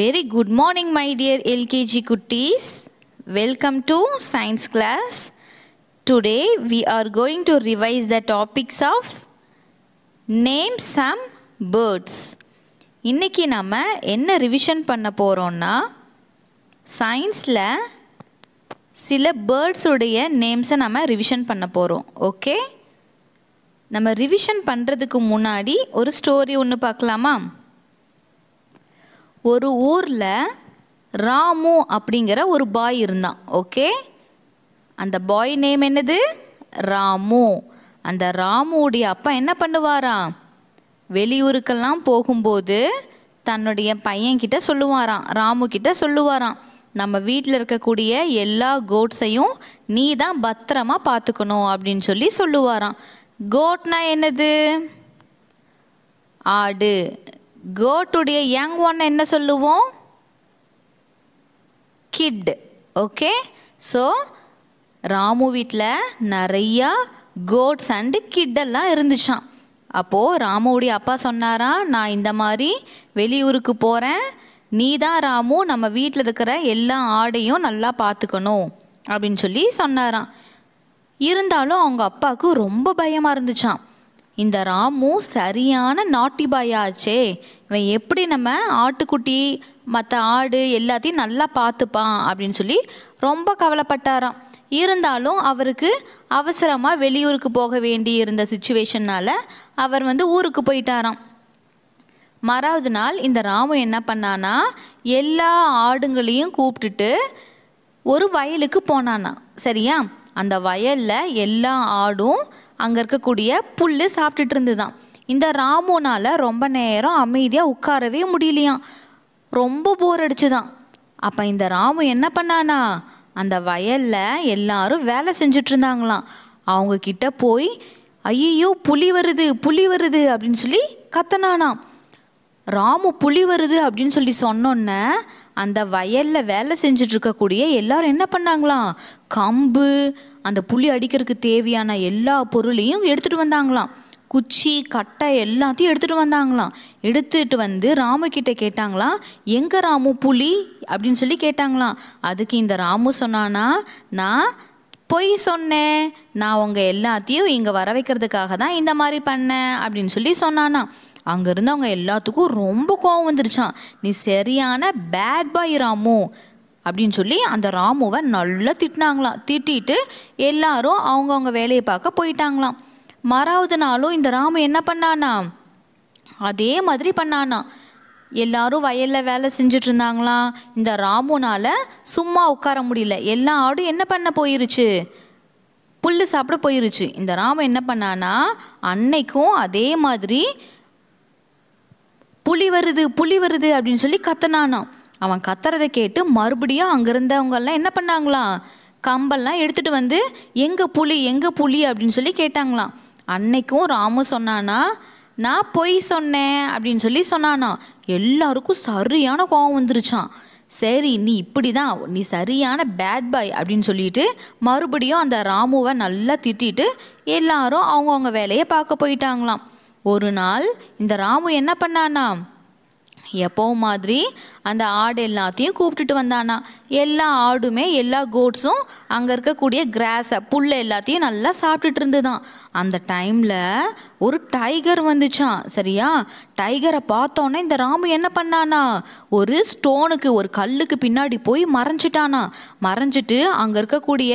very good morning my dear LKG குட்டீஸ் welcome to science class today we are going to revise the topics of name some birds இன்றைக்கி நம்ம என்ன revision பண்ண போகிறோம்னா சயின்ஸில் சில பேர்ட்ஸுடைய நேம்ஸை நம்ம ரிவிஷன் பண்ண போகிறோம் ஓகே நம்ம ரிவிஷன் பண்ணுறதுக்கு முன்னாடி ஒரு ஸ்டோரி ஒன்று பார்க்கலாமா ஒரு ஊரில் ராமு அப்படிங்கிற ஒரு பாய் இருந்தான் ஓகே அந்த பாய் நேம் என்னது ராமு அந்த ராமுடைய அப்பா என்ன பண்ணுவாராம் வெளியூருக்கெல்லாம் போகும்போது தன்னுடைய பையன்கிட்ட சொல்லுவாராம் ராமு கிட்ட சொல்லுவாராம் நம்ம வீட்டில் இருக்கக்கூடிய எல்லா கோட்ஸையும் நீ தான் பத்திரமா பார்த்துக்கணும் அப்படின்னு சொல்லி சொல்லுவாராம் கோட்னா என்னது ஆடு கேர்ட்டுடைய யங் ஒன் என்ன சொல்லுவோம் கிட் ஓகே ஸோ ராமு வீட்டில் நிறையா கோட்ஸ் அண்டு கிட்டெல்லாம் இருந்துச்சான் அப்போது ராமுவுடைய அப்பா சொன்னாரா நான் இந்த மாதிரி வெளியூருக்கு போகிறேன் நீ தான் ராமு நம்ம வீட்டில் இருக்கிற எல்லா ஆடையும் நல்லா பார்த்துக்கணும் அப்படின்னு சொல்லி சொன்னாராம் இருந்தாலும் அவங்க அப்பாவுக்கு ரொம்ப பயமாக இருந்துச்சான் இந்த ராமு சரியான நாட்டி பாயாச்சே இவன் எப்படி நம்ம ஆட்டுக்குட்டி மற்ற ஆடு எல்லாத்தையும் நல்லா பார்த்துப்பான் அப்படின்னு சொல்லி ரொம்ப கவலைப்பட்டாராம் இருந்தாலும் அவருக்கு அவசரமாக வெளியூருக்கு போக வேண்டி இருந்த சுச்சுவேஷனால் அவர் வந்து ஊருக்கு போயிட்டாராம் மறாவது நாள் இந்த ராமு என்ன பண்ணானா எல்லா ஆடுங்களையும் கூப்பிட்டுட்டு ஒரு வயலுக்கு போனானா சரியா அந்த வயலில் எல்லா ஆடும் அங்கே இருக்கக்கூடிய புல் சாப்பிட்டுட்டு இருந்துதான் இந்த ராமுனால் ரொம்ப நேரம் அமைதியாக உட்காரவே முடியலையாம் ரொம்ப போர் அடிச்சுதான் அப்போ இந்த ராமு என்ன பண்ணானா அந்த வயலில் எல்லாரும் வேலை செஞ்சுட்டு இருந்தாங்களாம் அவங்க கிட்ட போய் ஐயோ புலி வருது புலி வருது அப்படின்னு சொல்லி கத்தனானாம் ராமு புலி வருது அப்படின்னு சொல்லி சொன்னோன்னே அந்த வயலில் வேலை செஞ்சிட்ருக்கக்கூடிய எல்லாரும் என்ன பண்ணாங்களாம் கம்பு அந்த புளி அடிக்கிறதுக்கு தேவையான எல்லா பொருளையும் எடுத்துகிட்டு வந்தாங்களாம் குச்சி கட்டை எல்லாத்தையும் எடுத்துகிட்டு வந்தாங்களாம் எடுத்துகிட்டு வந்து ராமு கிட்ட கேட்டாங்களாம் எங்கே ராமு புலி அப்படின்னு சொல்லி கேட்டாங்களாம் அதுக்கு இந்த ராமு சொன்னானா நான் பொய் சொன்னேன் நான் உங்கள் எல்லாத்தையும் இங்கே வர வைக்கிறதுக்காக தான் இந்த மாதிரி பண்ணேன் அப்படின்னு சொல்லி சொன்னானா அங்கே இருந்தவங்க எல்லாத்துக்கும் ரொம்ப கோவம் வந்துருச்சான் நீ சரியான பேட் பாய் ராமு அப்படின்னு சொல்லி அந்த ராமுவை நல்லா திட்டினாங்களாம் திட்டிட்டு எல்லாரும் அவங்கவுங்க வேலையை பார்க்க போயிட்டாங்களாம் மறாவது நாளும் இந்த ராமு என்ன பண்ணானா அதே மாதிரி பண்ணானா எல்லாரும் வயலில் வேலை செஞ்சுட்டு இருந்தாங்களாம் இந்த ராமுனால் சும்மா உட்கார முடியல எல்லா ஆடும் என்ன பண்ண போயிருச்சு புல் சாப்பிட போயிருச்சு இந்த ராமு என்ன பண்ணானா அன்னைக்கும் அதே மாதிரி புலி வருது புலி வருது அப்படின்னு சொல்லி கத்தனானான் அவன் கத்துறதை கேட்டு மறுபடியும் இருந்தவங்கெல்லாம் என்ன பண்ணாங்களாம் கம்பெல்லாம் எடுத்துகிட்டு வந்து எங்கே புலி எங்கே புலி அப்படின்னு சொல்லி கேட்டாங்களாம் அன்னைக்கும் ராமு சொன்னானா நான் பொய் சொன்னேன் அப்படின்னு சொல்லி சொன்னானா எல்லாருக்கும் சரியான கோவம் வந்துருச்சான் சரி நீ இப்படி தான் நீ சரியான பேட் பாய் அப்படின்னு சொல்லிட்டு மறுபடியும் அந்த ராமுவை நல்லா திட்டிட்டு எல்லாரும் அவங்கவுங்க வேலையை பார்க்க போயிட்டாங்களாம் ஒரு நாள் இந்த ராமு என்ன பண்ணானா எப்போவும் மாதிரி அந்த ஆடு எல்லாத்தையும் கூப்பிட்டுட்டு வந்தானா எல்லா ஆடுமே எல்லா கோட்ஸும் அங்கே இருக்கக்கூடிய கிராஸை புல்லை எல்லாத்தையும் நல்லா சாப்பிட்டுட்டு இருந்துதான் அந்த டைமில் ஒரு டைகர் வந்துச்சான் சரியா டைகரை பார்த்தோன்னே இந்த ராமு என்ன பண்ணானா ஒரு ஸ்டோனுக்கு ஒரு கல்லுக்கு பின்னாடி போய் மறைஞ்சிட்டானா மறைஞ்சிட்டு அங்கே இருக்கக்கூடிய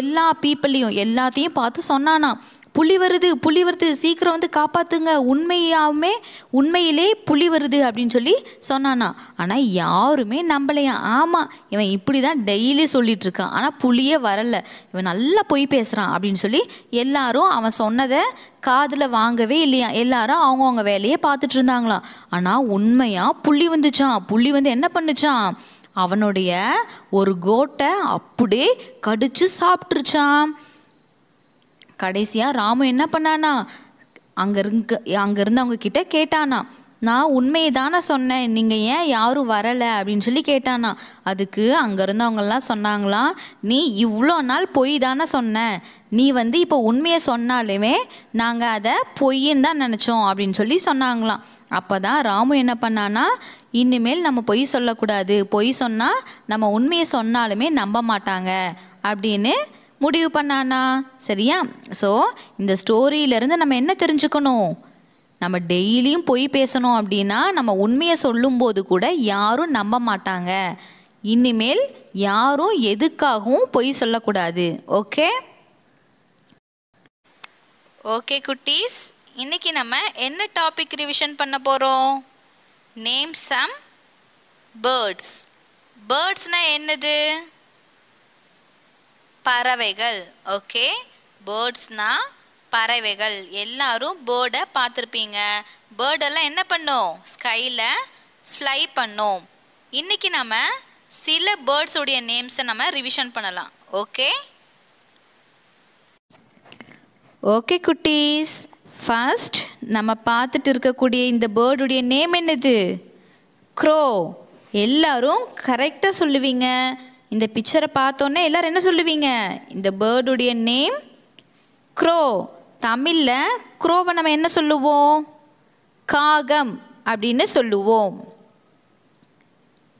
எல்லா பீப்புளையும் எல்லாத்தையும் பார்த்து சொன்னானா புலி வருது புலி வருது சீக்கிரம் வந்து காப்பாற்றுங்க உண்மையாகவுமே உண்மையிலே புலி வருது அப்படின்னு சொல்லி சொன்னானா ஆனால் யாருமே நம்பலையா ஆமாம் இவன் இப்படி தான் டெய்லி சொல்லிகிட்ருக்கான் ஆனால் புளியே வரலை இவன் நல்லா பொய் பேசுகிறான் அப்படின்னு சொல்லி எல்லாரும் அவன் சொன்னதை காதில் வாங்கவே இல்லையா எல்லாரும் அவங்கவுங்க வேலையை பார்த்துட்டு இருந்தாங்களாம் ஆனால் உண்மையாக புள்ளி வந்துச்சான் புள்ளி வந்து என்ன பண்ணுச்சான் அவனுடைய ஒரு கோட்டை அப்படியே கடிச்சு சாப்பிட்ருச்சான் கடைசியாக ராமு என்ன பண்ணானா அங்கே இருக்க அங்கே இருந்தவங்க கிட்ட கேட்டானா நான் உண்மையை தானே சொன்னேன் நீங்கள் ஏன் யாரும் வரலை அப்படின்னு சொல்லி கேட்டானா அதுக்கு அங்கே அவங்கெல்லாம் சொன்னாங்களாம் நீ இவ்வளோ நாள் பொய் தானே சொன்ன நீ வந்து இப்போ உண்மையை சொன்னாலுமே நாங்கள் அதை பொய்ன்னு தான் நினச்சோம் அப்படின்னு சொல்லி சொன்னாங்களாம் அப்போ தான் ராமு என்ன பண்ணானா இனிமேல் நம்ம பொய் சொல்லக்கூடாது பொய் சொன்னால் நம்ம உண்மையை சொன்னாலுமே நம்ப மாட்டாங்க அப்படின்னு முடிவு பண்ணானா சரியா ஸோ இந்த ஸ்டோரியிலேருந்து நம்ம என்ன தெரிஞ்சுக்கணும் நம்ம டெய்லியும் பொய் பேசணும் அப்படின்னா நம்ம உண்மையை சொல்லும்போது கூட யாரும் நம்ப மாட்டாங்க இனிமேல் யாரும் எதுக்காகவும் பொய் சொல்லக்கூடாது ஓகே ஓகே குட்டீஸ் இன்றைக்கி நம்ம என்ன டாபிக் ரிவிஷன் பண்ண போகிறோம் நேம் சம் பேர்ட்ஸ் பேர்ட்ஸ்னால் என்னது பறவைகள் ஓகே பேர்ட்ஸ்னா பறவைகள் எல்லாரும் பேர்டை பார்த்துருப்பீங்க பேர்டெல்லாம் என்ன பண்ணும் ஸ்கையில் ஃப்ளை பண்ணும் இன்றைக்கி நம்ம சில பேர்ட்ஸுடைய நேம்ஸை நம்ம ரிவிஷன் பண்ணலாம் ஓகே ஓகே குட்டீஸ் ஃபர்ஸ்ட் நம்ம பார்த்துட்டு இருக்கக்கூடிய இந்த பேர்டுடைய நேம் என்னது க்ரோ எல்லாரும் கரெக்டாக சொல்லுவீங்க இந்த பிக்சரை பார்த்தோன்னே எல்லோரும் என்ன சொல்லுவீங்க இந்த பேர்டுடைய நேம் க்ரோ தமிழில் குரோவை நம்ம என்ன சொல்லுவோம் காகம் அப்படின்னு சொல்லுவோம்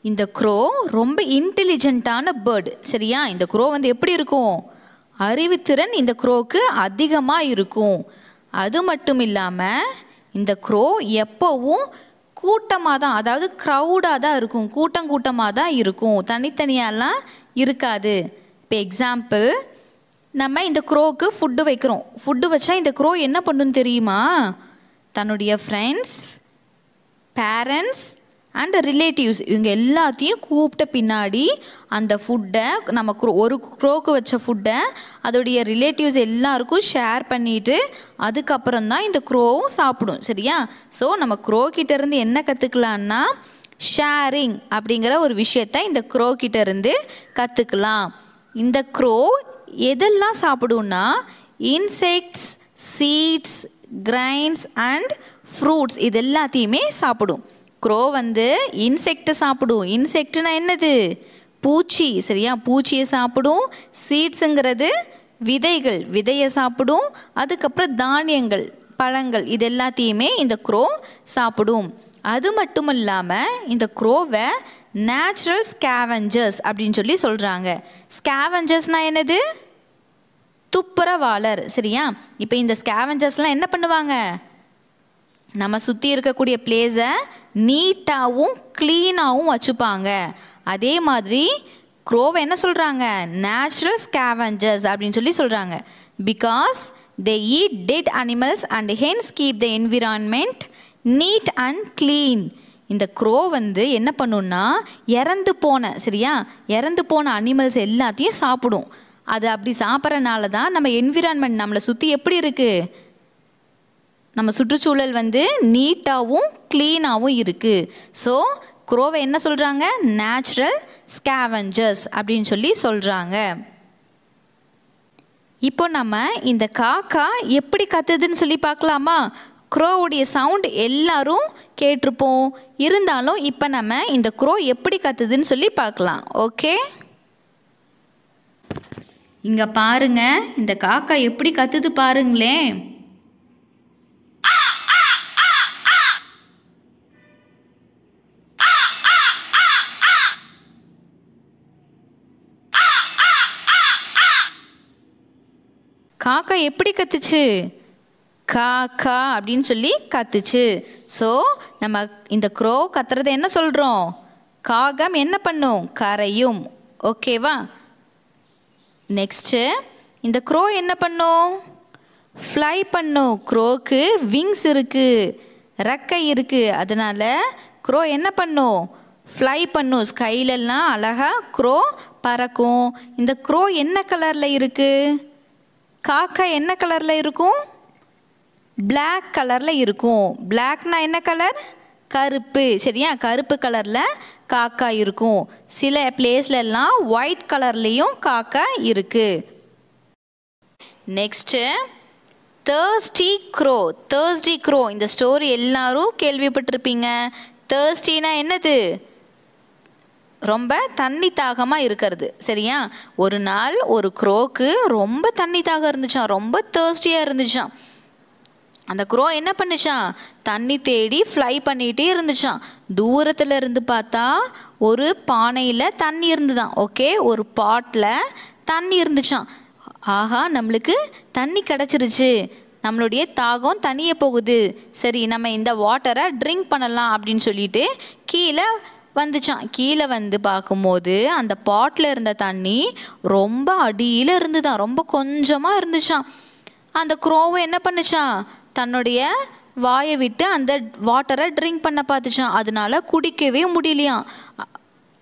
இந்த குரோ ரொம்ப இன்டெலிஜென்ட்டான பேர்டு சரியா இந்த குரோ வந்து எப்படி இருக்கும் அறிவுத்திறன் இந்த குரோவுக்கு அதிகமாக இருக்கும் அது மட்டும் இல்லாமல் இந்த க்ரோ எப்போவும் கூட்டமாக தான் அதாவது க்ரௌடாக தான் இருக்கும் கூட்டம் கூட்டமாக தான் இருக்கும் தனித்தனியாலாம் இருக்காது இப்போ எக்ஸாம்பிள் நம்ம இந்த க்ரோவுக்கு ஃபுட்டு வைக்கிறோம் ஃபுட்டு வச்சா இந்த க்ரோ என்ன பண்ணுன்னு தெரியுமா தன்னுடைய ஃப்ரெண்ட்ஸ் பேரண்ட்ஸ் அண்ட் ரிலேட்டிவ்ஸ் இவங்க எல்லாத்தையும் கூப்பிட்ட பின்னாடி அந்த ஃபுட்டை நம்ம ஒரு குரோக்கு வச்ச ஃபுட்டை அதோடைய ரிலேட்டிவ்ஸ் எல்லாருக்கும் ஷேர் பண்ணிவிட்டு அதுக்கப்புறம் தான் இந்த க்ரோவும் சாப்பிடும் சரியா ஸோ நம்ம க்ரோ கிட்டேருந்து என்ன கற்றுக்கலான்னா ஷேரிங் அப்படிங்கிற ஒரு விஷயத்த இந்த க்ரோ கிட்டேருந்து கற்றுக்கலாம் இந்த க்ரோ எதெல்லாம் சாப்பிடும்னா insects seeds grains and fruits இது எல்லாத்தையுமே சாப்பிடும் க்ரோ வந்து இன்செக்ட் சாப்பிடும் இன்செக்ட்னா என்னது பூச்சி சரியா பூச்சியை சாப்பிடும் சீட்ஸுங்கிறது விதைகள் விதையை சாப்பிடும் அதுக்கப்புறம் தானியங்கள் பழங்கள் இது எல்லாத்தையுமே இந்த க்ரோ சாப்பிடும் அது மட்டும் இல்லாமல் இந்த க்ரோவை நேச்சுரல் ஸ்கேவஞ்சர்ஸ் அப்படின்னு சொல்லி சொல்கிறாங்க ஸ்கேவஞ்சர்ஸ்னால் என்னது துப்புரவாளர் சரியா இப்போ இந்த ஸ்கேவஞ்சர்ஸ்லாம் என்ன பண்ணுவாங்க நம்ம சுற்றி இருக்கக்கூடிய பிளேஸை நீட்டாகவும் க்ளீனாகவும் வச்சுப்பாங்க அதே மாதிரி க்ரோவை என்ன சொல்கிறாங்க நேச்சுரல் ஸ்கேவஞ்சர்ஸ் அப்படின்னு சொல்லி சொல்கிறாங்க because they eat dead animals and hence keep the environment neat and clean இந்த க்ரோ வந்து என்ன பண்ணுன்னா இறந்து போன சரியா இறந்து போன அனிமல்ஸ் எல்லாத்தையும் சாப்பிடும் அது அப்படி சாப்பிட்றனால தான் நம்ம என்விரான்மெண்ட் நம்மளை சுற்றி எப்படி இருக்குது நம்ம சுற்றுச்சூழல் வந்து நீட்டாகவும் க்ளீனாகவும் இருக்குது ஸோ குரோவை என்ன சொல்கிறாங்க நேச்சுரல் ஸ்கேவஞ்சர்ஸ் அப்படின்னு சொல்லி சொல்கிறாங்க இப்போ நம்ம இந்த காக்கா எப்படி கத்துதுன்னு சொல்லி பார்க்கலாமா குரோவுடைய சவுண்ட் எல்லாரும் கேட்டிருப்போம் இருந்தாலும் இப்போ நம்ம இந்த க்ரோ எப்படி கத்துதுன்னு சொல்லி பார்க்கலாம் ஓகே இங்கே பாருங்க இந்த காக்கா எப்படி கத்துது பாருங்களேன் காக்கா எப்படி கத்துச்சு கா கா அப்படின்னு சொல்லி கத்துச்சு ஸோ நம்ம இந்த க்ரோ கத்துறதை என்ன சொல்கிறோம் காகம் என்ன பண்ணும் கரையும் ஓகேவா நெக்ஸ்ட்டு இந்த க்ரோ என்ன பண்ணும் ஃப்ளை பண்ணும் க்ரோக்கு விங்ஸ் இருக்குது ரெக்கை இருக்குது அதனால் க்ரோ என்ன பண்ணும் ஃப்ளை பண்ணும் ஸ்கைலெல்லாம் அழகாக க்ரோ பறக்கும் இந்த க்ரோ என்ன கலரில் இருக்குது காக்கா என்ன கலரில் இருக்கும் பிளாக் கலரில் இருக்கும் பிளாக்னா என்ன கலர் கருப்பு சரியா கருப்பு கலரில் காக்கா இருக்கும் சில பிளேஸ்லலாம் ஒயிட் கலர்லேயும் காக்கா இருக்குது next thirsty crow thirsty crow இந்த ஸ்டோரி எல்லாரும் கேள்விப்பட்டிருப்பீங்க தேர்ஸ்டினா என்னது ரொம்ப தண்ணி தாகமாக இருக்கிறது சரியா ஒரு நாள் ஒரு க்ரோக்கு ரொம்ப தண்ணி தாகம் இருந்துச்சான் ரொம்ப தேர்ஸ்டியாக இருந்துச்சான் அந்த க்ரோ என்ன பண்ணுச்சான் தண்ணி தேடி ஃப்ளை பண்ணிகிட்டே இருந்துச்சான் தூரத்தில் இருந்து பார்த்தா ஒரு பானையில் தண்ணி இருந்துதான் ஓகே ஒரு பாட்டில் தண்ணி இருந்துச்சான் ஆஹா நம்மளுக்கு தண்ணி கிடச்சிருச்சு நம்மளுடைய தாகம் தனியே போகுது சரி நம்ம இந்த வாட்டரை ட்ரிங்க் பண்ணலாம் அப்படின்னு சொல்லிட்டு கீழே வந்துச்சான் கீழே வந்து பார்க்கும்போது அந்த பாட்டில் இருந்த தண்ணி ரொம்ப அடியில் இருந்துதான் ரொம்ப கொஞ்சமாக இருந்துச்சான் அந்த குரோவை என்ன பண்ணுச்சான் தன்னுடைய வாயை விட்டு அந்த வாட்டரை ட்ரிங்க் பண்ண பார்த்துச்சான் அதனால குடிக்கவே முடியலையாம்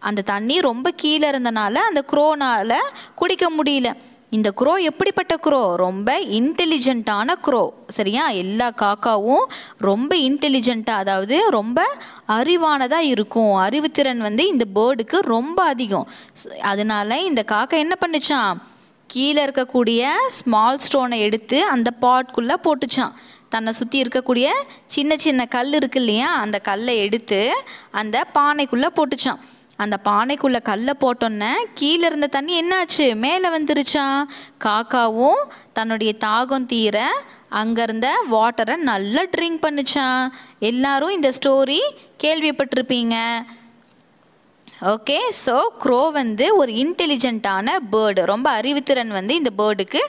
அந்த தண்ணி ரொம்ப கீழே இருந்தனால அந்த குரோனால் குடிக்க முடியல இந்த குரோ எப்படிப்பட்ட குரோ ரொம்ப இன்டெலிஜென்ட்டான குரோ சரியா எல்லா காக்காவும் ரொம்ப இன்டெலிஜென்ட்டாக அதாவது ரொம்ப அறிவானதாக இருக்கும் அறிவுத்திறன் வந்து இந்த பேர்டுக்கு ரொம்ப அதிகம் அதனால இந்த காக்கா என்ன பண்ணுச்சான் கீழே இருக்கக்கூடிய ஸ்மால் ஸ்டோனை எடுத்து அந்த பாட்குள்ளே போட்டுச்சான் தன்னை சுற்றி இருக்கக்கூடிய சின்ன சின்ன கல் இருக்கு இல்லையா அந்த கல்லை எடுத்து அந்த பானைக்குள்ளே போட்டுச்சான் அந்த பானைக்குள்ளே கல்லை போட்டோன்னே கீழே இருந்த தண்ணி என்னாச்சு மேலே வந்துருச்சா காக்காவும் தன்னுடைய தாகம் தீர அங்கேருந்த வாட்டரை நல்லா ட்ரிங்க் பண்ணுச்சா எல்லாரும் இந்த ஸ்டோரி கேள்விப்பட்டிருப்பீங்க ஓகே ஸோ க்ரோ வந்து ஒரு இன்டெலிஜென்ட்டான பேர்டு ரொம்ப அறிவுத்திறன் வந்து இந்த பேர்டுக்கு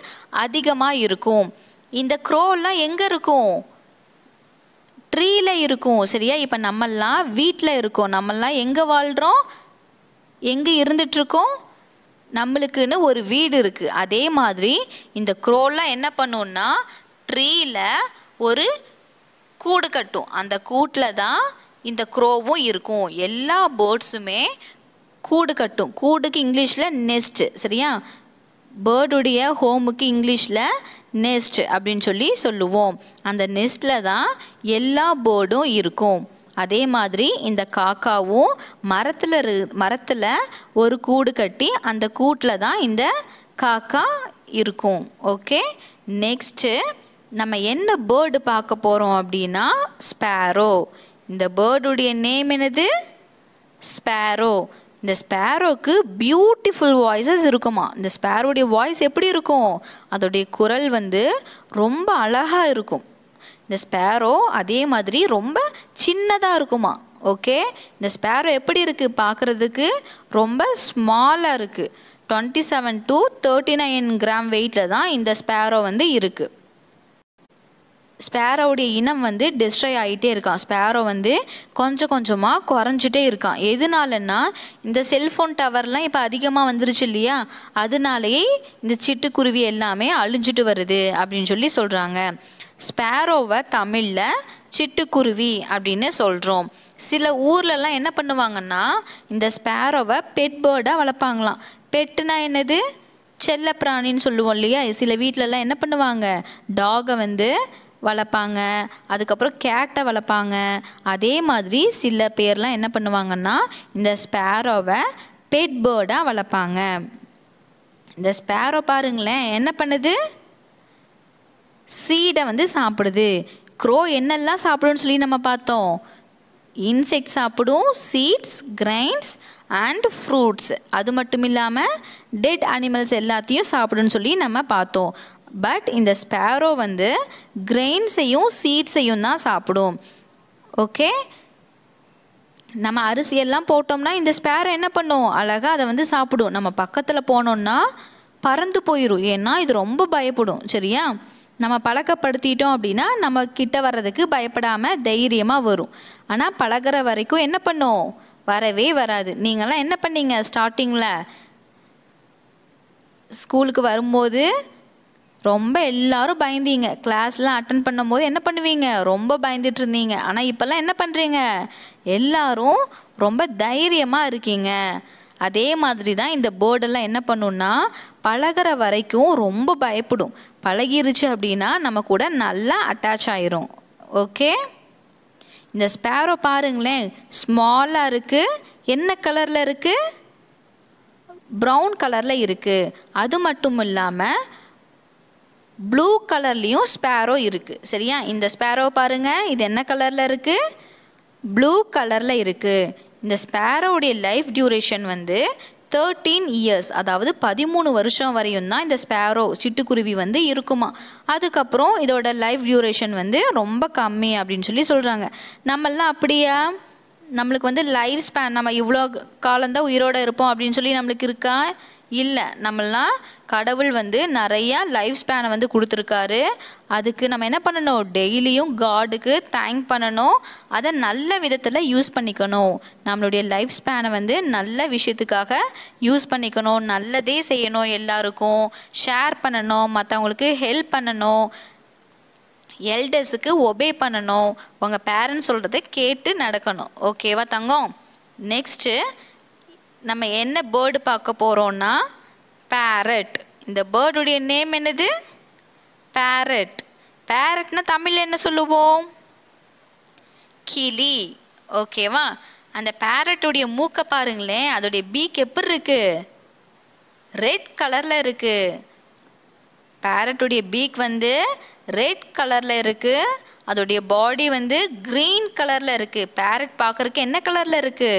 அதிகமாக இருக்கும் இந்த க்ரோலாம் எங்கே இருக்கும் ட்ரீயில் இருக்கும் சரியா இப்போ நம்மெல்லாம் வீட்டில் இருக்கோம் நம்மெல்லாம் எங்கே வாழ்கிறோம் எங்கே இருந்துட்டுருக்கோம் நம்மளுக்குன்னு ஒரு வீடு இருக்குது அதே மாதிரி இந்த குரோல்லாம் என்ன பண்ணுன்னா ட்ரீயில் ஒரு கூடு கட்டும் அந்த கூட்டில் தான் இந்த குரோவும் இருக்கும் எல்லா பேர்ட்ஸுமே கூடு கட்டும் கூடுக்கு இங்கிலீஷில் நெஸ்ட்டு சரியா பேர்டுடைய ஹோமுக்கு இங்கிலீஷில் நெஸ்ட் அப்படின்னு சொல்லி சொல்லுவோம் அந்த நெஸ்ட்டில் தான் எல்லா பேர்டும் இருக்கும் அதே மாதிரி இந்த காக்காவும் மரத்தில் இரு மரத்தில் ஒரு கூடு கட்டி அந்த கூட்டில் தான் இந்த காக்கா இருக்கும் ஓகே நெக்ஸ்ட்டு நம்ம என்ன பேர்டு பார்க்க போகிறோம் அப்படின்னா ஸ்பேரோ இந்த பேர்டுடைய நேம் என்னது ஸ்பேரோ இந்த ஸ்பேரோக்கு பியூட்டிஃபுல் வாய்ஸஸ் இருக்குமா இந்த ஸ்பேரோடைய வாய்ஸ் எப்படி இருக்கும் அதோடைய குரல் வந்து ரொம்ப அழகாக இருக்கும் இந்த ஸ்பேரோ அதே மாதிரி ரொம்ப சின்னதாக இருக்குமா ஓகே இந்த ஸ்பேரோ எப்படி இருக்குது பார்க்குறதுக்கு ரொம்ப ஸ்மாலாக இருக்குது twenty seven to thirty nine gram வெயிட்டில் தான் இந்த ஸ்பேரோ வந்து இருக்குது ஸ்பேரோடைய இனம் வந்து டிஸ்ட்ராய் ஆகிட்டே இருக்கான் ஸ்பேரோ வந்து கொஞ்சம் கொஞ்சமாக குறைஞ்சிட்டே இருக்கான் எதனாலன்னா இந்த செல்ஃபோன் டவர்லாம் இப்போ அதிகமாக வந்துருச்சு இல்லையா அதனாலேயே இந்த சிட்டுக்குருவி எல்லாமே அழிஞ்சிட்டு வருது அப்படின்னு சொல்லி சொல்கிறாங்க ஸ்பேரோவை தமிழில் சிட்டுக்குருவி அப்படின்னு சொல்கிறோம் சில ஊர்லலாம் என்ன பண்ணுவாங்கன்னா இந்த ஸ்பேரோவை பெட் பேர்டாக வளர்ப்பாங்களாம் பெட்டுனா என்னது செல்ல பிராணின்னு சொல்லுவோம் இல்லையா சில வீட்டிலலாம் என்ன பண்ணுவாங்க டாகை வந்து வளர்ப்பாங்க அதுக்கப்புறம் கேட்டை வளர்ப்பாங்க அதே மாதிரி சில பேர்லாம் என்ன பண்ணுவாங்கன்னா இந்த ஸ்பேரோவை பெட் பேர்டாக வளர்ப்பாங்க இந்த ஸ்பேரோ பாருங்களேன் என்ன பண்ணுது சீடை வந்து சாப்பிடுது க்ரோ என்னெல்லாம் சாப்பிடும்னு சொல்லி நம்ம பார்த்தோம் இன்செக்ட் சாப்பிடும் சீட்ஸ் கிரைன்ஸ் அண்ட் ஃப்ரூட்ஸ் அது மட்டும் இல்லாமல் டெட் அனிமல்ஸ் எல்லாத்தையும் சாப்பிடுன்னு சொல்லி நம்ம பார்த்தோம் பட் இந்த ஸ்பேரோ வந்து கிரெயின்ஸையும் சீட்ஸையும் தான் சாப்பிடும் ஓகே நம்ம அரிசியெல்லாம் போட்டோம்னா இந்த ஸ்பேரோ என்ன பண்ணும் அழகாக அதை வந்து சாப்பிடும் நம்ம பக்கத்தில் போனோம்னா பறந்து போயிடும் ஏன்னா இது ரொம்ப பயப்படும் சரியா நம்ம பழக்கப்படுத்திட்டோம் அப்படின்னா நம்ம கிட்ட வர்றதுக்கு பயப்படாமல் தைரியமாக வரும் ஆனால் பழகிற வரைக்கும் என்ன பண்ணும் வரவே வராது நீங்களாம் என்ன பண்ணீங்க ஸ்டார்டிங்கில் ஸ்கூலுக்கு வரும்போது ரொம்ப எல்லாரும் பயந்தீங்க கிளாஸ்லாம் அட்டன் பண்ணும்போது என்ன பண்ணுவீங்க ரொம்ப பயந்துட்டு இருந்தீங்க ஆனால் இப்போல்லாம் என்ன பண்ணுறீங்க எல்லாரும் ரொம்ப தைரியமாக இருக்கீங்க அதே மாதிரி தான் இந்த பேர்டெல்லாம் என்ன பண்ணுன்னா பழகிற வரைக்கும் ரொம்ப பயப்படும் பழகிருச்சு அப்படின்னா நம்ம கூட நல்லா அட்டாச் ஆயிரும் ஓகே இந்த ஸ்பேரோ பாருங்களேன் ஸ்மாலாக இருக்குது என்ன கலரில் இருக்குது ப்ரௌன் கலரில் இருக்குது அது மட்டும் இல்லாமல் ப்ளூ கலர்லேயும் ஸ்பேரோ இருக்குது சரியா இந்த ஸ்பேரோ பாருங்கள் இது என்ன கலரில் இருக்குது ப்ளூ கலரில் இருக்குது இந்த ஸ்பேரோடைய லைஃப் டியூரேஷன் வந்து தேர்ட்டீன் இயர்ஸ் அதாவது பதிமூணு வருஷம் வரையும் தான் இந்த ஸ்பேரோ சிட்டுக்குருவி வந்து இருக்குமா அதுக்கப்புறம் இதோட லைஃப் டியூரேஷன் வந்து ரொம்ப கம்மி அப்படின்னு சொல்லி சொல்கிறாங்க நம்மளாம் அப்படியா நம்மளுக்கு வந்து லைஃப் ஸ்பேன் நம்ம இவ்வளோ காலந்தான் உயிரோடு இருப்போம் அப்படின்னு சொல்லி நம்மளுக்கு இருக்கா இல்லை நம்மளாம் கடவுள் வந்து நிறையா லைஃப் ஸ்பேனை வந்து கொடுத்துருக்காரு அதுக்கு நம்ம என்ன பண்ணணும் டெய்லியும் காடுக்கு தேங்க் பண்ணணும் அதை நல்ல விதத்தில் யூஸ் பண்ணிக்கணும் நம்மளுடைய லைஃப் ஸ்பேனை வந்து நல்ல விஷயத்துக்காக யூஸ் பண்ணிக்கணும் நல்லதே செய்யணும் எல்லாருக்கும் ஷேர் பண்ணணும் மற்றவங்களுக்கு ஹெல்ப் பண்ணணும் எல்டர்ஸுக்கு ஒபே பண்ணணும் உங்கள் பேரண்ட்ஸ் சொல்கிறத கேட்டு நடக்கணும் ஓகேவா தங்கம் நெக்ஸ்ட்டு நம்ம என்ன பேர்டு பார்க்க போகிறோன்னா பேரட் இந்த பேர்டுடைய நேம் என்னது பேரட் பேரட்னா தமிழ் என்ன சொல்லுவோம் கிளி ஓகேவா அந்த பேரட்டுடைய மூக்கை பாருங்களேன் அதோடைய பீக் எப்படி இருக்கு ரெட் கலரில் இருக்கு பேரட்டுடைய பீக் வந்து ரெட் கலரில் இருக்கு அதோடைய பாடி வந்து க்ரீன் கலரில் இருக்கு பேரட் பார்க்குறக்கு என்ன கலரில் இருக்குது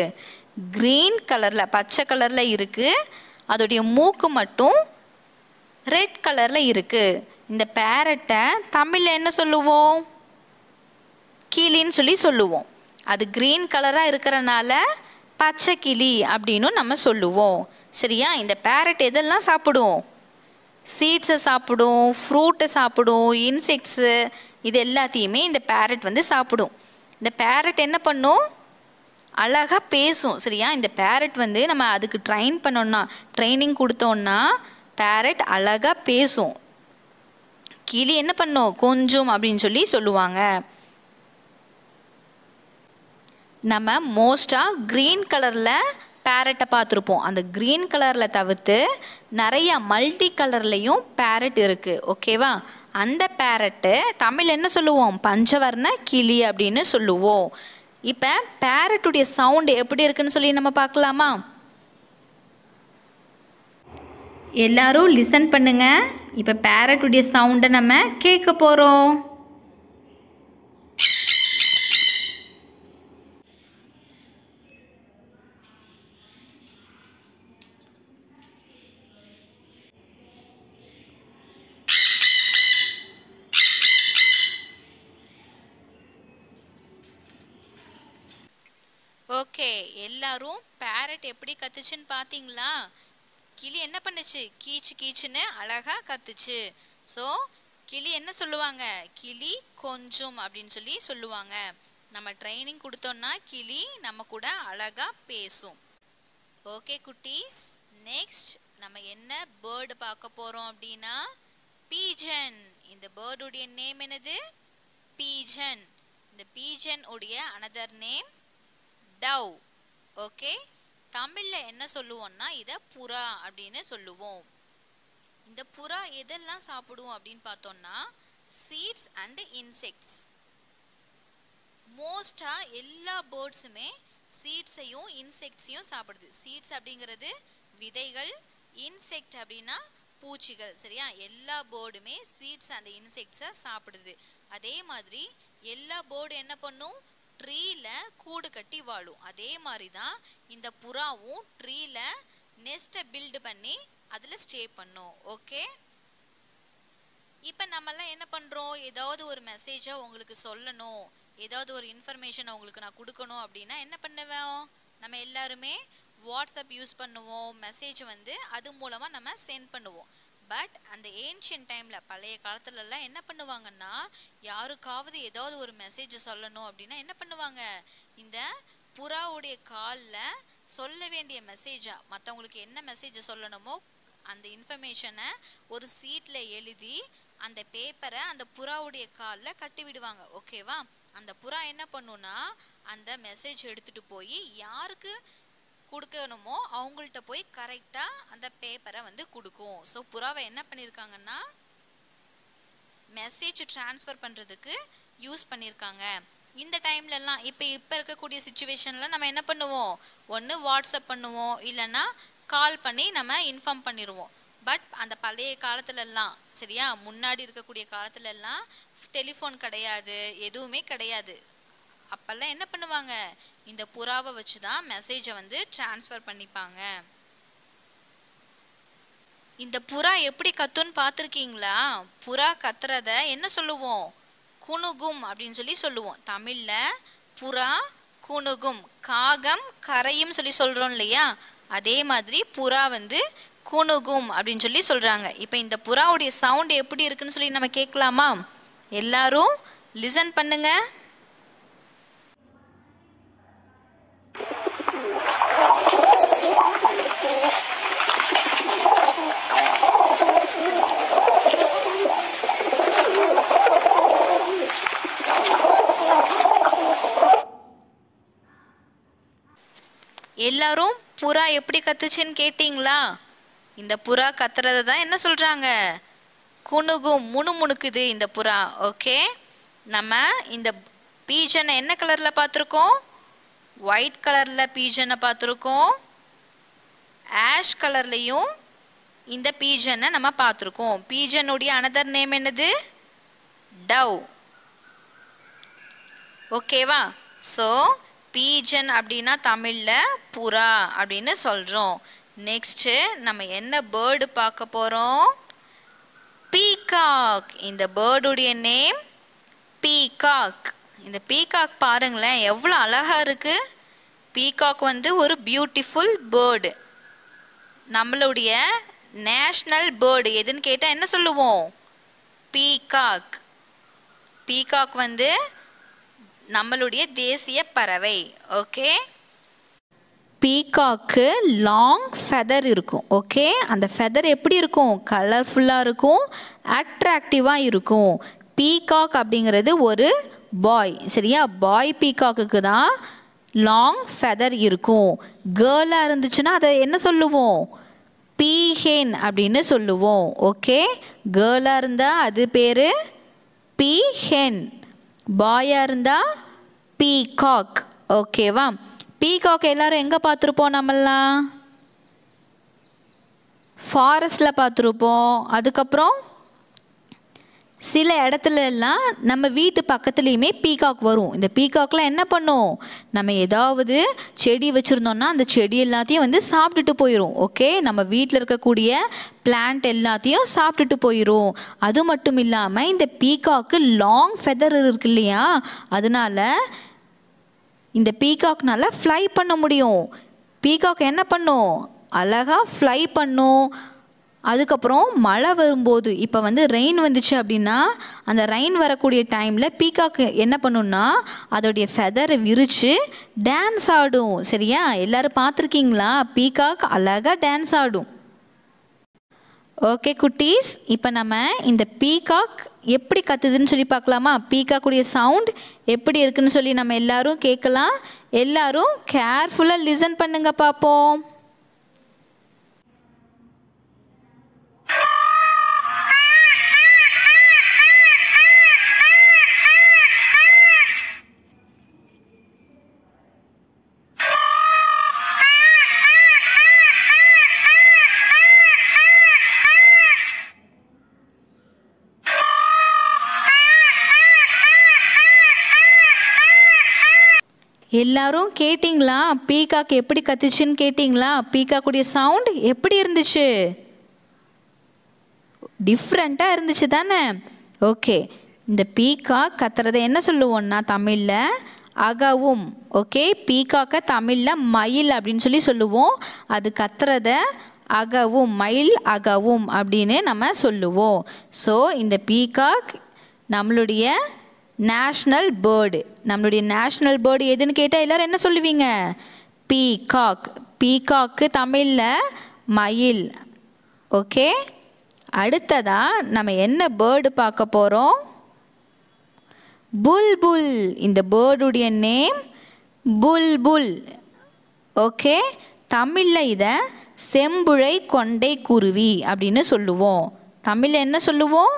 க்ரீன் கலரில் பச்சை கலரில் இருக்குது அதோடைய மூக்கு மட்டும் ரெட் கலரில் இருக்குது இந்த பேரட்டை தமிழில் என்ன சொல்லுவோம் கிளின்னு சொல்லி சொல்லுவோம் அது க்ரீன் கலராக இருக்கிறனால பச்சை கிளி அப்படின்னு நம்ம சொல்லுவோம் சரியா இந்த பேரட் எதெல்லாம் சாப்பிடும் சீட்ஸை சாப்பிடும் ஃப்ரூட்டை சாப்பிடும் இன்செக்ட்ஸு இது எல்லாத்தையுமே இந்த பேரட் வந்து சாப்பிடும் இந்த பேரட் என்ன பண்ணும் அழகாக பேசும் சரியா இந்த பேரட் வந்து நம்ம அதுக்கு ட்ரைன் பண்ணோன்னா ட்ரைனிங் கொடுத்தோன்னா பேரட் அழகாக பேசும் கிளி என்ன பண்ணும் கொஞ்சம் அப்படின்னு சொல்லி சொல்லுவாங்க நம்ம மோஸ்ட்டாக க்ரீன் கலரில் பேரட்டை பார்த்துருப்போம் அந்த க்ரீன் கலரில் தவிர்த்து நிறையா மல்டி கலர்லேயும் பேரட் இருக்குது ஓகேவா அந்த பேரட்டு தமிழ் என்ன சொல்லுவோம் பஞ்சவர்ண கிளி அப்படின்னு சொல்லுவோம் இப்போ பேரட்டுடைய சவுண்டு எப்படி இருக்குன்னு சொல்லி நம்ம பார்க்கலாமா எல்லாரும் லிசன் பண்ணுங்க இப்போ பேரட்டுடைய சவுண்டை நம்ம கேட்க போகிறோம் எல்லாரும் பேரட் எப்படி கத்துச்சுன்னு பார்த்தீங்களா கிளி என்ன பண்ணுச்சு கீச்சு கீச்சுன்னு அழகாக கத்துச்சு ஸோ கிளி என்ன சொல்லுவாங்க கிளி கொஞ்சம் அப்படின்னு சொல்லி சொல்லுவாங்க நம்ம ட்ரைனிங் கொடுத்தோம்னா கிளி நம்ம கூட அழகாக பேசும் ஓகே குட்டீஸ் நெக்ஸ்ட் நம்ம என்ன பேர்டு பார்க்க போகிறோம் அப்படின்னா பீஜன் இந்த பேர்டுடைய நேம் என்னது பீஜன் இந்த பீஜன் உடைய அனதர் நேம் டவ் ஓகே தமிழில் என்ன சொல்லுவோம்னா இதை புறா அப்படின்னு சொல்லுவோம் இந்த புறா எதெல்லாம் சாப்பிடுவோம் அப்படின்னு பார்த்தோம்னா சீட்ஸ் அண்டு இன்செக்ட்ஸ் மோஸ்டாக எல்லா பேர்ட்ஸுமே சீட்ஸையும் இன்செக்ட்ஸையும் சாப்பிடுது சீட்ஸ் அப்படிங்கிறது விதைகள் இன்செக்ட் அப்படின்னா பூச்சிகள் சரியா எல்லா பேர்டுமே சீட்ஸ் அந்த இன்செக்ட்ஸை சாப்பிடுது அதே மாதிரி எல்லா பேர்டு என்ன பண்ணும் ட்ரீல கூடு கட்டி வாழும் அதே மாதிரி தான் இந்த புறாவும் ட்ரீல நெஸ்ட்டை பில்டு பண்ணி அதில் ஸ்டே பண்ணும் ஓகே இப்போ எல்லாம் என்ன பண்ணுறோம் ஏதாவது ஒரு மெசேஜை உங்களுக்கு சொல்லணும் ஏதாவது ஒரு இன்ஃபர்மேஷனை உங்களுக்கு நான் கொடுக்கணும் அப்படின்னா என்ன பண்ணுவேன் நம்ம எல்லாருமே வாட்ஸ்அப் யூஸ் பண்ணுவோம் மெசேஜ் வந்து அது மூலமாக நம்ம சென்ட் பண்ணுவோம் பட் அந்த ஏன்ஷியன் டைமில் பழைய காலத்துலலாம் என்ன பண்ணுவாங்கன்னா யாருக்காவது ஏதாவது ஒரு மெசேஜ் சொல்லணும் அப்படின்னா என்ன பண்ணுவாங்க இந்த புறாவுடைய காலில் சொல்ல வேண்டிய மெசேஜை மற்றவங்களுக்கு என்ன மெசேஜ் சொல்லணுமோ அந்த இன்ஃபர்மேஷனை ஒரு சீட்டில் எழுதி அந்த பேப்பரை அந்த புறாவுடைய காலில் கட்டி விடுவாங்க ஓகேவா அந்த புறா என்ன பண்ணுன்னா அந்த மெசேஜ் எடுத்துகிட்டு போய் யாருக்கு கொடுக்கணுமோ அவங்கள்ட்ட போய் கரெக்டாக அந்த பேப்பரை வந்து கொடுக்கும் ஸோ புறாவை என்ன பண்ணியிருக்காங்கன்னா மெசேஜ் ட்ரான்ஸ்ஃபர் பண்ணுறதுக்கு யூஸ் பண்ணியிருக்காங்க இந்த டைம்லலாம் இப்போ இப்போ இருக்கக்கூடிய சுச்சுவேஷனில் நம்ம என்ன பண்ணுவோம் ஒன்று வாட்ஸ்அப் பண்ணுவோம் இல்லைன்னா கால் பண்ணி நம்ம இன்ஃபார்ம் பண்ணிடுவோம் பட் அந்த பழைய காலத்துலலாம் சரியா முன்னாடி இருக்கக்கூடிய காலத்துலலாம் டெலிஃபோன் கிடையாது எதுவுமே கிடையாது அப்போல்லாம் என்ன பண்ணுவாங்க இந்த புறாவை வச்சு தான் மெசேஜை வந்து ட்ரான்ஸ்ஃபர் பண்ணிப்பாங்க இந்த புறா எப்படி கத்துன்னு பார்த்துருக்கீங்களா புறா கத்துறத என்ன சொல்லுவோம் குணுகும் அப்படின்னு சொல்லி சொல்லுவோம் தமிழில் புறா குணுகும் காகம் கரையும் சொல்லி சொல்கிறோம் இல்லையா அதே மாதிரி புறா வந்து குணுகும் அப்படின்னு சொல்லி சொல்கிறாங்க இப்போ இந்த புறாவுடைய சவுண்ட் எப்படி இருக்குன்னு சொல்லி நம்ம கேட்கலாமா எல்லாரும் லிசன் பண்ணுங்கள் புறா எப்படி கத்துச்சுன்னு கேட்டிங்களா இந்த புறா கத்துறது தான் என்ன சொல்கிறாங்க குணுகும் முணு முணுக்குது இந்த புறா ஓகே நம்ம இந்த பீஜனை என்ன கலரில் பார்த்துருக்கோம் ஒயிட் கலரில் பீஜனை பார்த்துருக்கோம் ஆஷ் கலர்லேயும் இந்த பீஜனை நம்ம பார்த்துருக்கோம் பீஜனுடைய அனதர் நேம் என்னது டவ் ஓகேவா ஸோ பீஜன் அப்படின்னா தமிழில் புறா அப்படின்னு சொல்கிறோம் நெக்ஸ்ட்டு நம்ம என்ன பேர்டு பார்க்க போகிறோம் பீகாக் இந்த பேர்டுடைய நேம் பீகாக் இந்த பீகாக் பாருங்களேன் எவ்வளோ அழகாக இருக்குது பீகாக் வந்து ஒரு பியூட்டிஃபுல் பேர்டு நம்மளுடைய நேஷ்னல் பேர்டு எதுன்னு கேட்டால் என்ன சொல்லுவோம் பீகாக் பீகாக் வந்து நம்மளுடைய தேசிய பறவை ஓகே பீகாக்கு லாங் ஃபெதர் இருக்கும் ஓகே அந்த ஃபெதர் எப்படி இருக்கும் கலர்ஃபுல்லாக இருக்கும் அட்ராக்டிவாக இருக்கும் பீகாக் அப்படிங்கிறது ஒரு பாய் சரியா பாய் பீகாக்குக்கு தான் லாங் ஃபெதர் இருக்கும் கேர்ளாக இருந்துச்சுன்னா அதை என்ன சொல்லுவோம் பீஹேன் அப்படின்னு சொல்லுவோம் ஓகே கேர்ளாக இருந்தால் அது பேர் பீஹென் பாயாக இருந்தால் பீகாக் ஓகேவா பீகாக் எல்லாரும் எங்கே பார்த்துருப்போம் நம்மளாம் ஃபாரஸ்டில் பார்த்துருப்போம் அதுக்கப்புறம் சில இடத்துல எல்லாம் நம்ம வீட்டு பக்கத்துலேயுமே பீகாக் வரும் இந்த பீகாக்லாம் என்ன பண்ணும் நம்ம ஏதாவது செடி வச்சுருந்தோம்னா அந்த செடி எல்லாத்தையும் வந்து சாப்பிட்டுட்டு போயிடும் ஓகே நம்ம வீட்டில் இருக்கக்கூடிய பிளான்ட் எல்லாத்தையும் சாப்பிட்டுட்டு போயிடும் அது மட்டும் இல்லாமல் இந்த பீகாக்கு லாங் ஃபெதர் இருக்கு இல்லையா அதனால் இந்த பீகாக்னால் ஃப்ளை பண்ண முடியும் பீகாக் என்ன பண்ணும் அழகாக ஃப்ளை பண்ணும் அதுக்கப்புறம் மழை வரும்போது இப்போ வந்து ரெயின் வந்துச்சு அப்படின்னா அந்த ரெயின் வரக்கூடிய டைமில் பீகாக் என்ன பண்ணுன்னா அதோடைய ஃபெதரை விரித்து டான்ஸ் ஆடும் சரியா எல்லோரும் பார்த்துருக்கீங்களா பீகாக் அழகாக டான்ஸ் ஆடும் ஓகே குட்டீஸ் இப்போ நம்ம இந்த பீகாக் எப்படி கத்துதுன்னு சொல்லி பார்க்கலாமா பீகாக்குடைய சவுண்ட் எப்படி இருக்குன்னு சொல்லி நம்ம எல்லாரும் கேட்கலாம் எல்லாரும் கேர்ஃபுல்லாக லிசன் பண்ணுங்க பார்ப்போம் எல்லாரும் கேட்டிங்களா பீகாக் எப்படி கத்துச்சுன்னு கேட்டிங்களா பீகாக்குடைய சவுண்ட் எப்படி இருந்துச்சு டிஃப்ரெண்ட்டாக இருந்துச்சு தானே ஓகே இந்த பீகாக் கத்துறதை என்ன சொல்லுவோம்னா தமிழில் அகவும் ஓகே பீகாக்கை தமிழில் மயில் அப்படின்னு சொல்லி சொல்லுவோம் அது கத்துறத அகவும் மயில் அகவும் அப்படின்னு நம்ம சொல்லுவோம் ஸோ இந்த பீகாக் நம்மளுடைய நேஷ்னல் பேர்டு நம்மளுடைய நேஷ்னல் பேர்டு எதுன்னு கேட்டால் எல்லோரும் என்ன சொல்லுவீங்க பீகாக் பீகாக்கு தமிழில் மயில் ஓகே அடுத்ததாக நம்ம என்ன பேர்டு பார்க்க போகிறோம் புல் புல் இந்த பேர்டுடைய நேம் புல் புல் ஓகே தமிழில் இதை செம்புழை கொண்டை குருவி அப்படின்னு சொல்லுவோம் தமிழில் என்ன சொல்லுவோம்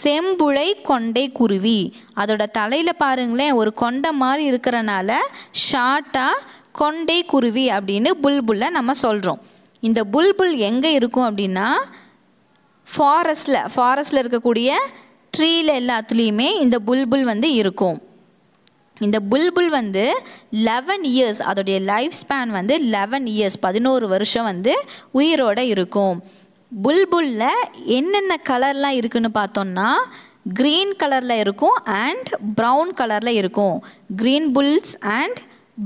செம்புளை கொண்டை குருவி அதோட தலையில் பாருங்களேன் ஒரு கொண்டை மாதிரி இருக்கிறனால ஷார்ட்டாக கொண்டை குருவி அப்படின்னு புல்புல்லை நம்ம சொல்கிறோம் இந்த புல்புல் எங்கே இருக்கும் அப்படின்னா ஃபாரஸ்டில் ஃபாரஸ்டில் இருக்கக்கூடிய ட்ரீல எல்லாத்துலேயுமே இந்த புல்புல் வந்து இருக்கும் இந்த புல்புல் வந்து லெவன் இயர்ஸ் அதோடைய லைஃப் ஸ்பேன் வந்து லெவன் இயர்ஸ் பதினோரு வருஷம் வந்து உயிரோடு இருக்கும் புல்புல்ல என்னென்ன கலர்லாம் இருக்குன்னு பார்த்தோம்னா க்ரீன் கலரில் இருக்கும் அண்ட் ப்ரௌன் கலரில் இருக்கும் க்ரீன் புல்ஸ் அண்ட்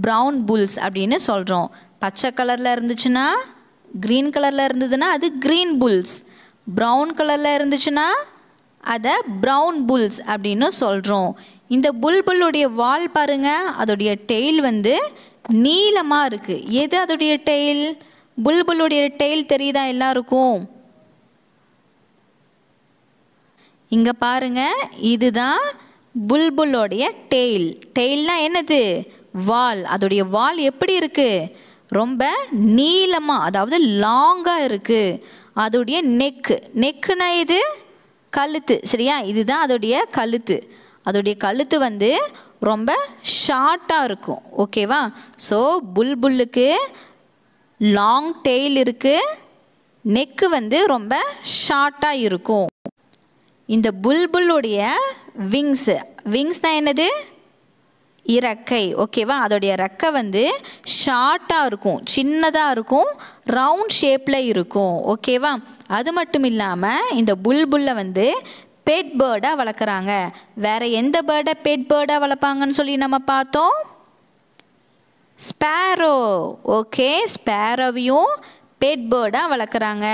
ப்ரௌன் புல்ஸ் அப்படின்னு சொல்கிறோம் பச்சை கலரில் இருந்துச்சுன்னா க்ரீன் கலரில் இருந்ததுன்னா அது க்ரீன் புல்ஸ் ப்ரௌன் கலரில் இருந்துச்சுன்னா அதை ப்ரௌன் புல்ஸ் அப்படின்னு சொல்கிறோம் இந்த புல்புல்லுடைய வால் பாருங்கள் அதோடைய டெய்ல் வந்து நீளமாக இருக்குது எது அதோடைய புல் புல்புல்லுடைய டெய்ல் தெரியுதா எல்லாருக்கும் இங்கே பாருங்க இதுதான் புல்புல்லோடைய டெய்ல் டெய்ல்னால் என்னது வால் அதோடைய வால் எப்படி இருக்குது ரொம்ப நீளமாக அதாவது லாங்காக இருக்குது அதோடைய நெக்கு நெக்குனா இது கழுத்து சரியா இதுதான் அதோடைய கழுத்து அதோடைய கழுத்து வந்து ரொம்ப ஷார்ட்டாக இருக்கும் ஓகேவா ஸோ புல் புல்லுக்கு லாங் டெய்ல் இருக்குது நெக்கு வந்து ரொம்ப ஷார்ட்டாக இருக்கும் இந்த புல்புல்லுடைய விங்ஸ் விங்ஸ் தான் என்னது இறக்கை ஓகேவா அதோடைய ரெக்கை வந்து ஷார்ட்டாக இருக்கும் சின்னதாக இருக்கும் ரவுண்ட் ஷேப்பில் இருக்கும் ஓகேவா அது மட்டும் இல்லாமல் இந்த புல்புல்லை வந்து பெட் பேர்டாக வளர்க்குறாங்க வேறு எந்த பேர்டை பெட் பேர்டாக வளர்ப்பாங்கன்னு சொல்லி நம்ம பார்த்தோம் ஸ்பேரோ ஓகே ஸ்பேரோவையும் பெட் பேர்டாக வளர்க்குறாங்க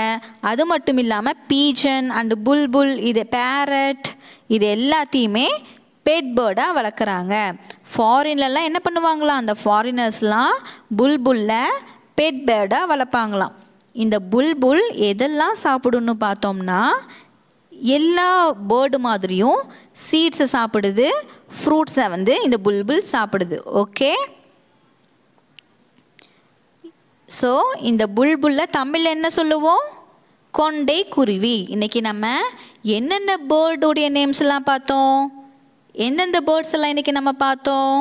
அது மட்டும் இல்லாமல் பீஜன் அண்டு புல்புல் இது பேரட் இது எல்லாத்தையுமே பெட் பேர்டாக வளர்க்குறாங்க ஃபாரின்லலாம் என்ன பண்ணுவாங்களாம் அந்த ஃபாரினர்ஸ்லாம் புல்ல பெட் பேர்டாக வளர்ப்பாங்களாம் இந்த புல் புல் எதெல்லாம் சாப்பிடுன்னு பார்த்தோம்னா எல்லா பேர்டு மாதிரியும் சீட்ஸை சாப்பிடுது ஃப்ரூட்ஸை வந்து இந்த புல்புல் சாப்பிடுது ஓகே ஸோ இந்த புல்புல்ல தமிழில் என்ன சொல்லுவோம் கொண்டை குருவி இன்னைக்கு நம்ம என்னென்ன பேர்டுடைய நேம்ஸ் எல்லாம் பார்த்தோம் எந்தெந்த பேர்ட்ஸ் எல்லாம் இன்றைக்கி நம்ம பார்த்தோம்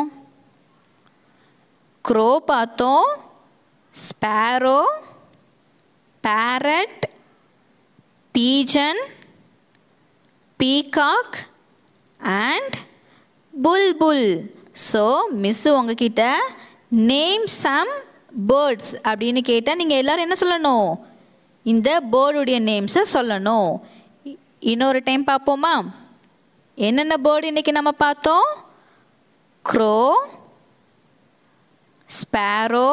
க்ரோ பார்த்தோம் sparrow parrot pigeon peacock and புல்புல் ஸோ மிஸ்ஸு உங்ககிட்ட நேம் சம் பேர்ட்ஸ் அப்படின்னு கேட்டால் நீங்கள் எல்லோரும் என்ன சொல்லணும் இந்த பேர்டுடைய நேம்ஸை சொல்லணும் இன்னொரு டைம் பார்ப்போமா என்னென்ன பேர்டு இன்றைக்கி நம்ம பார்த்தோம் crow sparrow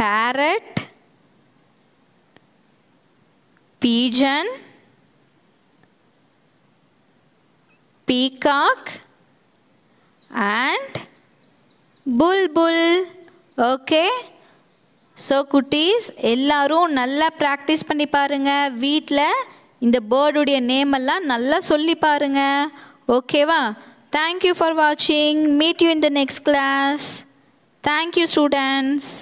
parrot pigeon peacock and புல் புல் ஓகே ஸோ குட்டீஸ் எல்லாரும் நல்லா ப்ராக்டிஸ் பண்ணி பாருங்கள் வீட்டில் இந்த பேர்டுடைய நேம் எல்லாம் நல்லா சொல்லி பாருங்கள் ஓகேவா தேங்க்யூ ஃபார் வாட்சிங் meet you in the next class thank you students